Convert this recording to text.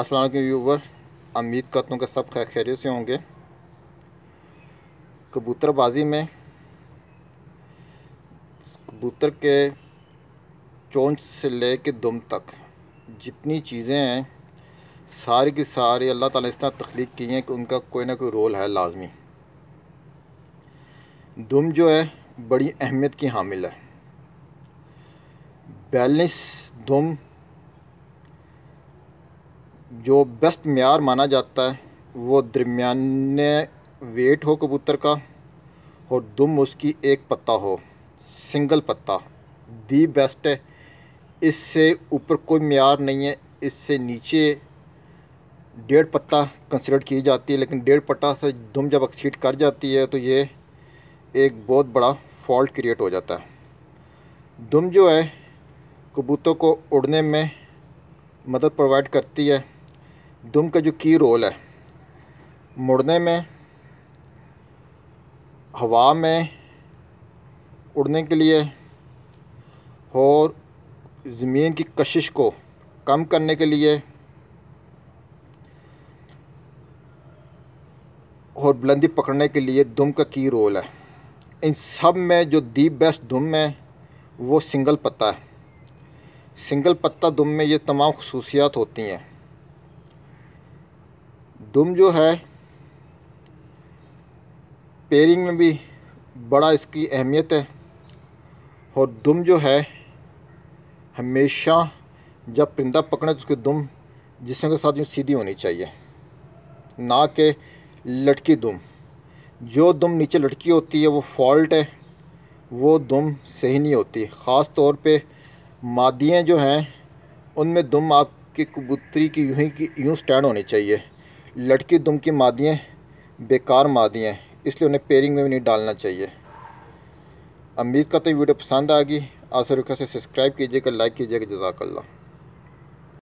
असल व्यूवर उम्मीद करता हूँ कि सब खैर खैरियत से होंगे कबूतरबाजी में कबूतर के चोंच से ले के दम तक जितनी चीज़ें हैं सारी की सारी अल्लाह ताला इस तरह तख्लीक की हैं कि उनका कोई ना कोई रोल है लाजमी दुम जो है बड़ी अहमियत की हामिल है बैलेंस दुम जो बेस्ट मैार माना जाता है वो दरमियान वेट हो कबूतर का और दुम उसकी एक पत्ता हो सिंगल पत्ता दी बेस्ट है इससे ऊपर कोई मैार नहीं है इससे नीचे डेढ़ पत्ता कंसिडर की जाती है लेकिन डेढ़ पत्ता से दुम जब एक्सीड कर जाती है तो ये एक बहुत बड़ा फॉल्ट क्रिएट हो जाता है दुम जो है कबूतों को उड़ने में मदद प्रोवाइड करती है दुम का जो की रोल है मुड़ने में हवा में उड़ने के लिए और ज़मीन की कशिश को कम करने के लिए और बुलंदी पकड़ने के लिए दुम का की रोल है इन सब में जो दी बेस्ट दुम है वो सिंगल पत्ता है सिंगल पत्ता दुम में ये तमाम खसूसियात होती हैं दुम जो है पेयरिंग में भी बड़ा इसकी अहमियत है और दुम जो है हमेशा जब परिंदा पकड़े तो उसकी दुम जिसम के साथ यूँ सीधी होनी चाहिए ना के लटकी दुम जो दुम नीचे लटकी होती है वो फॉल्ट है वो दुम सही नहीं होती ख़ास तौर पे मादियाँ जो हैं उनमें दुम आपकी कबूतरी की यूँ ही की यूँ स्टैंड होनी चाहिए लटकी दुम की मादियाँ बेकार मादियाँ हैं इसलिए उन्हें पेयरिंग में भी नहीं डालना चाहिए उम्मीद करते तो हैं वीडियो पसंद आएगी आसर से सब्सक्राइब कीजिएगा लाइक कीजिएगा जजाकल्ला